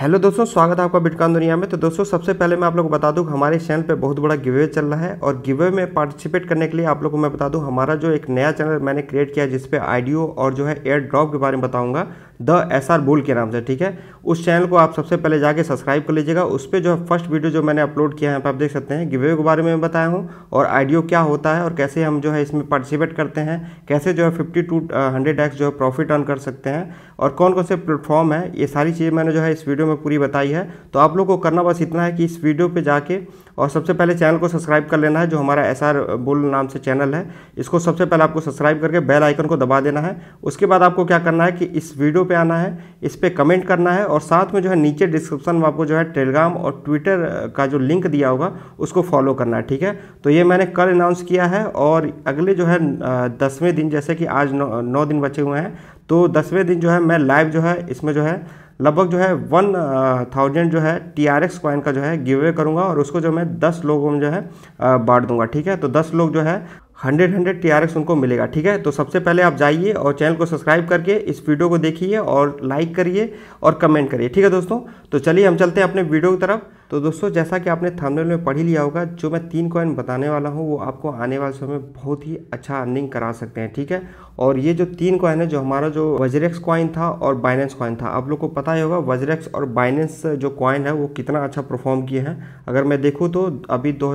hello दोस्तों स्वागत है आपका बिटकॉइन दुनिया में तो दोस्तों सबसे पहले मैं आप लोग को बता दूं हमारे चैनल पे बहुत बड़ा गिवे चल रहा है और गिवे में पार्टिसिपेट करने के लिए आप लोग को मैं बता दूं हमारा जो एक नया चैनल मैंने क्रिएट किया है जिसपे आइडियो और जो है एयर ड्रॉप के बारे में बताऊंगा द एस आर बुल के नाम से ठीक है उस चैनल को आप सबसे पहले जाके सब्सक्राइब कर लीजिएगा उस पर जो है फर्स्ट वीडियो जो मैंने अपलोड किया है यहाँ पर आप देख सकते हैं गिवे के बारे में बताया हूँ और आइडियो क्या होता है और कैसे हम जो है इसमें पार्टिसिपेट करते हैं कैसे जो है फिफ्टी टू हंड्रेड एक्स जो है प्रॉफिट अर्न कर सकते हैं और कौन कौन से प्लेटफॉर्म है ये सारी चीज़ें मैंने जो है इस वीडियो में पूरी बताई है तो आप लोग को करना बस इतना है कि इस वीडियो पर जाके और सबसे पहले चैनल को सब्सक्राइब कर लेना है जो हमारा एस आर बुल नाम से चैनल है इसको सबसे पहले आपको सब्सक्राइब करके बेल आइकन को दबा देना है उसके बाद आपको क्या करना है कि इस वीडियो पे आना है इस पर कमेंट करना है और साथ में जो है नीचे डिस्क्रिप्शन में आपको जो है टेलीग्राम और ट्विटर का जो लिंक दिया होगा उसको फॉलो करना है ठीक है तो ये मैंने कल अनाउंस किया है और अगले जो है दसवें दिन जैसे कि आज नौ, नौ दिन बचे हुए हैं तो दसवें दिन जो है मैं लाइव जो है इसमें जो है लगभग जो है वन थाउजेंड जो है टी आर एक्स कॉइन का जो है गिव अवे करूँगा और उसको जो मैं दस लोगों में जो है बांट दूंगा ठीक है तो दस लोग जो है hundred hundred T R X उनको मिलेगा ठीक है तो सबसे पहले आप जाइए और चैनल को सब्सक्राइब करके इस वीडियो को देखिए और लाइक करिए और कमेंट करिए ठीक है दोस्तों तो चलिए हम चलते हैं अपने वीडियो की तरफ तो दोस्तों जैसा कि आपने थंबनेल में पढ़ ही लिया होगा जो मैं तीन कॉइन बताने वाला हूँ वो आपको आने वाले समय में बहुत ही अच्छा अर्निंग करा सकते हैं ठीक है और ये जो तीन कॉइन है जो हमारा जो वजरेक्स कॉइन था और बाइनेंस कॉइन था आप लोग को पता ही होगा वजरेक्स और बाइनेंस जो कॉइन है वो कितना अच्छा परफॉर्म किए हैं अगर मैं देखूँ तो अभी दो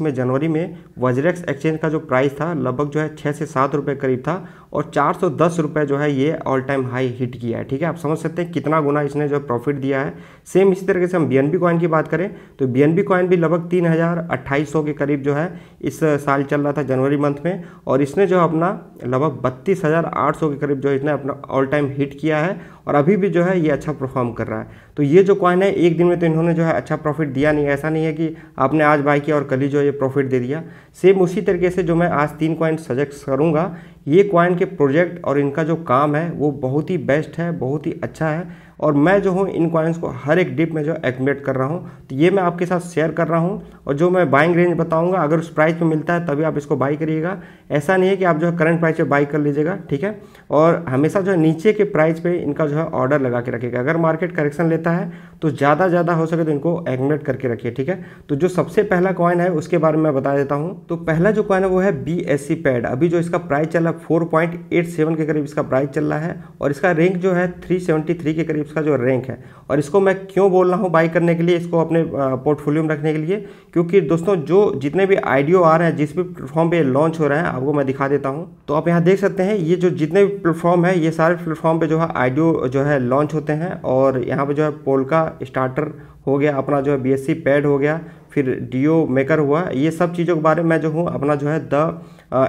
में जनवरी में वजरेक्स एक्सचेंज का जो प्राइस था लगभग जो है छः से सात रुपये करीब था और चार सौ दस रुपये जो है ये ऑल टाइम हाई हिट किया है ठीक है आप समझ सकते हैं कितना गुना इसने जो प्रॉफिट दिया है सेम इसी तरीके से हम बी एन बी कॉइन की बात करें तो बी एन बी कॉइन भी लगभग तीन हज़ार अट्ठाईस सौ के करीब जो है इस साल चल रहा था जनवरी मंथ में और इसने जो अपना लगभग बत्तीस हज़ार आठ सौ के करीब जो इसने अपना ऑल टाइम हिट किया है और अभी भी जो है ये अच्छा परफॉर्म कर रहा है तो ये जो कॉइन है एक दिन में तो इन्होंने जो है अच्छा प्रॉफिट दिया नहीं ऐसा नहीं है कि आपने आज बाई किया और कल ही जो ये प्रॉफिट दे दिया सेम उसी तरीके से जो मैं आज तीन कॉइन सजेस्ट करूँगा ये क्वाइन के प्रोजेक्ट और इनका जो काम है वो बहुत ही बेस्ट है बहुत ही अच्छा है और मैं जो हूँ इन कॉइन्स को हर एक डिप में जो एक्मेट कर रहा हूँ तो ये मैं आपके साथ शेयर कर रहा हूँ और जो मैं बाइंग रेंज बताऊँगा अगर उस प्राइस में मिलता है तभी आप इसको बाई करिएगा ऐसा नहीं है कि आप जो है करंट प्राइस पर बाई कर लीजिएगा ठीक है और हमेशा जो है नीचे के प्राइस पर इनका जो है ऑर्डर लगा के रखिएगा अगर मार्केट करेक्शन लेता है तो ज़्यादा ज़्यादा हो सके तो इनको एक्मेट करके रखिए ठीक है तो जो सबसे पहला कॉइन है उसके बारे में बता देता हूँ तो पहला जो कॉइन है वो है बी एस सी पैड अभी जो इसका प्राइस चल रहा है फोर पॉइंट एट सेवन के करीब इसका प्राइस चल रहा है और इसका रेंक जो है थ्री सेवेंटी थ्री के करीब स्टॉक्स का जो रैंक है और इसको मैं क्यों बोल रहा हूँ बाई करने के लिए इसको अपने पोर्टफोलियो में रखने के लिए क्योंकि दोस्तों जो जितने भी आइडियो आ रहे हैं जिस भी प्लेटफॉर्म पे लॉन्च हो रहा है आपको मैं दिखा देता हूँ तो आप यहाँ देख सकते हैं ये जो जितने भी प्लेटफॉर्म है ये सारे प्लेटफॉर्म पर जो है आइडियो जो है लॉन्च होते हैं और यहाँ पर जो है पोल का स्टार्टर हो गया अपना जो है बी पैड हो गया फिर डीओ मेकर हुआ ये सब चीज़ों के बारे में मैं जो हूँ अपना जो है the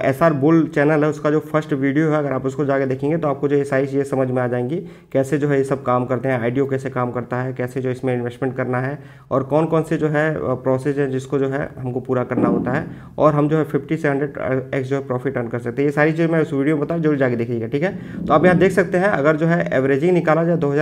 S R bull channel है उसका जो फर्स्ट वीडियो है अगर आप उसको जाके देखेंगे तो आपको जो ये सारी चीज़ें समझ में आ जाएंगी कैसे जो है ये सब काम करते हैं आईडीओ कैसे काम करता है कैसे जो इसमें इन्वेस्टमेंट करना है और कौन कौन से जो है प्रोसेस uh, है जिसको जो है हमको पूरा करना होता है और हम जो है फिफ्टी से हंड्रेड एक्स uh, जो है प्रॉफिट अर्न कर सकते हैं ये सारी चीज़ मैं उस वीडियो में बताऊँ जरूर जाके देखिएगा ठीक है तो आप यहाँ देख सकते हैं अगर जो है एवरेजिंग निकाला जाए दो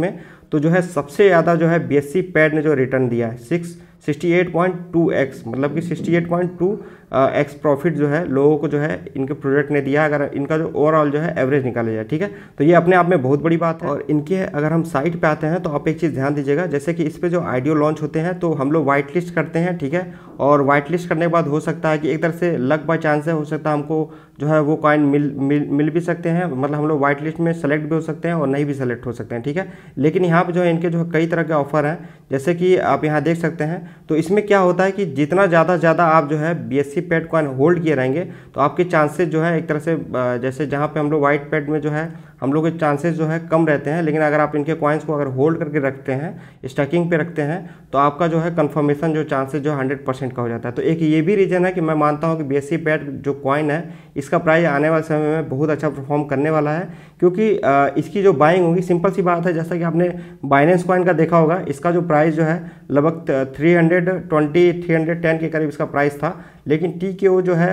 में तो जो है सबसे ज़्यादा जो है बी पैड ने जो रिटर्न दिया है सिक्स टू एक्स मतलब कि 68.2 एक्स प्रॉफिट जो है लोगों को जो है इनके प्रोडक्ट ने दिया अगर इनका जो ओवरऑल जो है एवरेज निकाला जाए ठीक है तो ये अपने आप में बहुत बड़ी बात है और इनके अगर हम साइट पर आते हैं तो आप एक चीज़ ध्यान दीजिएगा जैसे कि इस पर जो आइडियो लॉन्च होते हैं तो हम लोग वाइट लिस्ट करते हैं ठीक है और वाइट लिस्ट करने के बाद हो सकता है कि एक तरह से लक बाय चांस है हो सकता है हमको जो है वो कॉइन मिल मिल मिल भी सकते हैं मतलब हम लोग व्हाइट लिस्ट में सेलेक्ट भी हो सकते हैं और नहीं भी सेलेक्ट हो सकते हैं ठीक है लेकिन यहाँ पर जो है इनके जो कई तरह के ऑफर हैं जैसे कि आप यहाँ देख सकते हैं तो इसमें क्या होता है कि जितना ज़्यादा ज़्यादा आप जो है बी पैड को होल्ड किए रहेंगे तो आपके चांसेस जो है एक तरह से जैसे जहाँ पे हम लोग वाइट पैड में जो है हम लोग के चांसेस जो है कम रहते हैं लेकिन अगर आप इनके कॉइन्स को अगर होल्ड करके रखते हैं स्टैकिंग पे रखते हैं तो आपका जो है कंफर्मेशन जो चांसेस जो हंड्रेड परसेंट का हो जाता है तो एक ये भी रीज़न है कि मैं मानता हूँ कि बी एस पैड जो कॉइन है इसका प्राइस आने वाले समय में बहुत अच्छा परफॉर्म करने वाला है क्योंकि इसकी जो बाइंग होगी सिंपल सी बात है जैसा कि आपने बाइनेंस कॉइन का देखा होगा इसका जो प्राइस जो है लगभग three hundred twenty three hundred ten के करीब इसका प्राइस था लेकिन टी के ओ जो है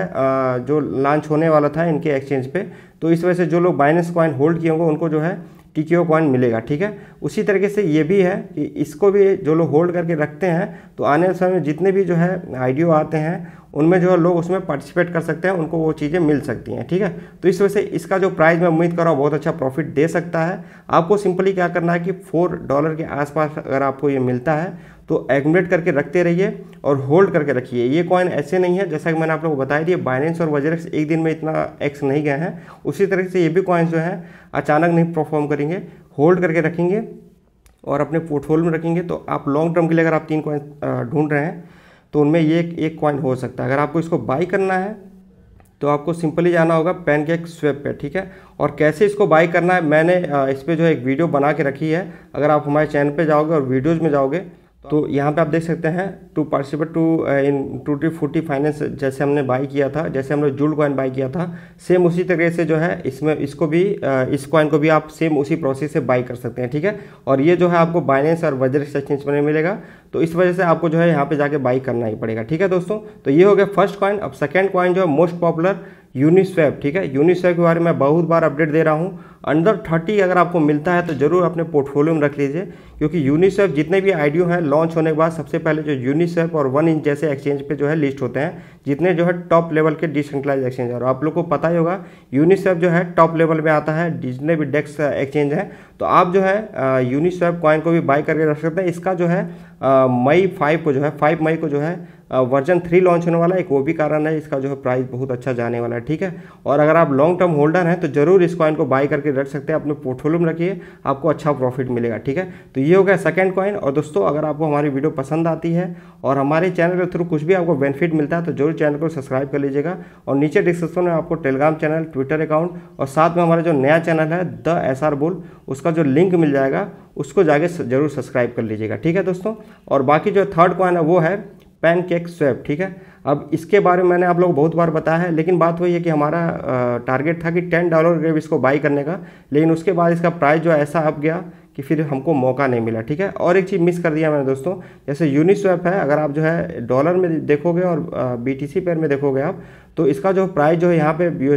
जो लॉन्च होने वाला था इनके एक्सचेंज पे तो इस वजह से जो लोग बाइनेंस कॉइन होल्ड किए होंगे उनको जो है टी कॉइन मिलेगा ठीक है उसी तरीके से ये भी है कि इसको भी जो लोग होल्ड करके रखते हैं तो आने वाले समय में जितने भी जो है आइडियो आते हैं उनमें जो है लोग उसमें पार्टिसिपेट कर सकते हैं उनको वो चीज़ें मिल सकती हैं ठीक है तो इस वजह से इसका जो प्राइस मैं उम्मीद कर रहा हूँ बहुत अच्छा प्रॉफिट दे सकता है आपको सिंपली क्या करना है कि फोर डॉलर के आसपास अगर आपको ये मिलता है तो एकुमलेट करके रखते रहिए और होल्ड करके रखिए ये कॉइन ऐसे नहीं है जैसा कि मैंने आप लोगों को बताया दिया बाइनेंस और वजरक्स एक दिन में इतना एक्स नहीं गए हैं उसी तरह से ये भी कॉइन्स जो हैं अचानक नहीं परफॉर्म करेंगे होल्ड करके रखेंगे और अपने पोर्टफोलियो में रखेंगे तो आप लॉन्ग टर्म के लिए अगर आप तीन कॉइन ढूंढ रहे हैं तो उनमें ये एक कॉइन हो सकता है अगर आपको इसको बाई करना है तो आपको सिंपली जाना होगा पेन के एक स्वेप पे ठीक है और कैसे इसको बाई करना है मैंने इस पर जो है एक वीडियो बना के रखी है अगर आप हमारे चैनल पे जाओगे और वीडियोज़ में जाओगे तो यहाँ पे आप देख सकते हैं to participate to in to T forty finance जैसे हमने बाई किया था जैसे हमने जूल कॉइन बाई किया था सेम उसी तरीके से जो है इसमें इसको भी uh, इस कॉइन को भी आप सेम उसी प्रोसेस से बाई कर सकते हैं ठीक है और ये जो है आपको बाइनेंस और वजर एक्सचेंज में मिलेगा तो इस वजह से आपको जो है यहाँ पर जाके बाई करना ही पड़ेगा ठीक है दोस्तों तो ये हो गया फर्स्ट कॉइन अब सेकेंड कॉइन जो है मोस्ट पॉपुलर यूनिस्वैप ठीक है यूनिस्वैप के बारे में बहुत बार अपडेट दे रहा हूँ अंडर थर्टी अगर आपको मिलता है तो ज़रूर अपने पोर्टफोलियो में रख लीजिए क्योंकि यूनिसेफ जितने भी आईडियो हैं लॉन्च होने के बाद सबसे पहले जो यूनिसेफ और वन इंच जैसे एक्सचेंज पे जो है लिस्ट होते हैं जितने जो है टॉप लेवल के डिसेंट्रलाइज एक्सचेंज है और आप लोग को पता ही होगा यूनिसेफ जो है टॉप लेवल में आता है जितने भी डेक्स एक्सचेंज हैं तो आप जो है यूनिसेफ कॉइन को भी बाई करके रख सकते हैं इसका जो है मई फाइव को जो है फाइव मई को जो है वर्जन थ्री लॉन्च होने वाला एक वो भी कारण है इसका जो है प्राइस बहुत अच्छा जाने वाला है ठीक है और अगर आप लॉन्ग टर्म होल्डर हैं तो जरूर इस कॉइन को बाई करके रख सकते हैं अपने पोर्टफोलियो में रखिए आपको अच्छा प्रॉफिट मिलेगा ठीक है तो ये हो गया सेकेंड कॉइन और दोस्तों अगर आपको हमारी वीडियो पसंद आती है और हमारे चैनल के थ्रू कुछ भी आपको बेनिफिट मिलता है तो जरूर चैनल को सब्सक्राइब कर लीजिएगा और नीचे डिस्क्रिप्शन में आपको टेलीग्राम चैनल ट्विटर अकाउंट और साथ में हमारा जो नया चैनल है द एस आर बोल उसका जो लिंक मिल जाएगा उसको जाके जरूर सब्सक्राइब कर लीजिएगा ठीक है दोस्तों और बाकी जो थर्ड कॉइन है वो है पैनकेक केक ठीक है अब इसके बारे में मैंने आप लोग बहुत बार बताया है लेकिन बात वही है कि हमारा टारगेट था कि टेन डॉलर ग्रेव इसको बाई करने का लेकिन उसके बाद इसका प्राइस जो ऐसा अप गया कि फिर हमको मौका नहीं मिला ठीक है और एक चीज़ मिस कर दिया मैंने दोस्तों जैसे यूनिस्वैप है अगर आप जो है डॉलर में देखोगे और बी टी सी पेयर में देखोगे आप तो इसका जो प्राइस जो है यहाँ पे यू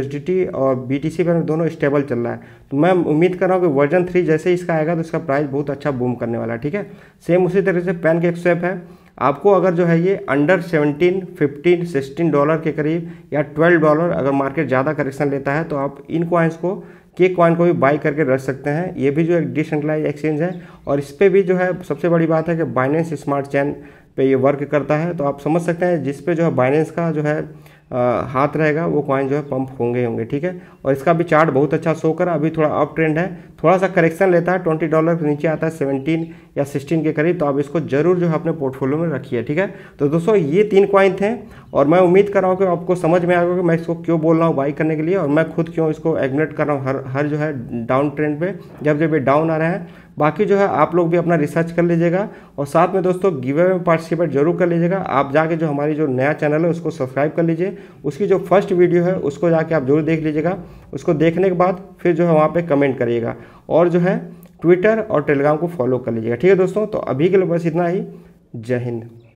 और बी टी सी पेयर में दोनों स्टेबल चल रहा है तो मैं उम्मीद कर रहा हूँ कि वर्जन थ्री जैसे इसका आएगा तो इसका प्राइस बहुत अच्छा बूम करने वाला है ठीक है सेम उसी तरह से पेन केक स्वैप है आपको अगर जो है ये अंडर 17, 15, 16 डॉलर के करीब या 12 डॉलर अगर मार्केट ज़्यादा करेक्शन लेता है तो आप इन क्वाइंस को के क्वाइन को भी बाई करके रख सकते हैं ये भी जो एक डिसेंट्रलाइज एक्सचेंज है और इस पर भी जो है सबसे बड़ी बात है कि बाइनेंस स्मार्ट चैन पे ये वर्क करता है तो आप समझ सकते हैं जिस पे जो है बाइनेंस का जो है आ, हाथ रहेगा वो क्वाइन जो है पंप होंगे होंगे ठीक है और इसका भी चार्ट बहुत अच्छा शो करा अभी थोड़ा अप ट्रेंड है थोड़ा सा करेक्शन लेता है ट्वेंटी डॉलर नीचे आता है सेवनटीन या सिक्सटीन के करीब तो आप इसको जरूर जो है अपने पोर्टफोलियो में रखिए ठीक है तो दोस्तों ये तीन क्वाइन थे और मैं उम्मीद कर रहा हूँ कि आपको समझ में आएगा कि मैं इसको क्यों बोल रहा हूँ बाई करने के लिए और मैं खुद क्यों इसको एग्नेट कर रहा हूँ हर हर जो है डाउन ट्रेंड पर जब जब ये डाउन आ रहा है बाकी जो है आप लोग भी अपना रिसर्च कर लीजिएगा और साथ में दोस्तों गिवे में पार्टिसिपेट जरूर कर लीजिएगा आप जाके जो हमारी जो नया चैनल है उसको सब्सक्राइब कर लीजिए उसकी जो फर्स्ट वीडियो है उसको जाके आप जरूर देख लीजिएगा उसको देखने के बाद फिर जो है वहाँ पर कमेंट करिएगा और जो है ट्विटर और टेलीग्राम को फॉलो कर लीजिएगा ठीक है दोस्तों तो अभी के लिए बस इतना ही जय हिंद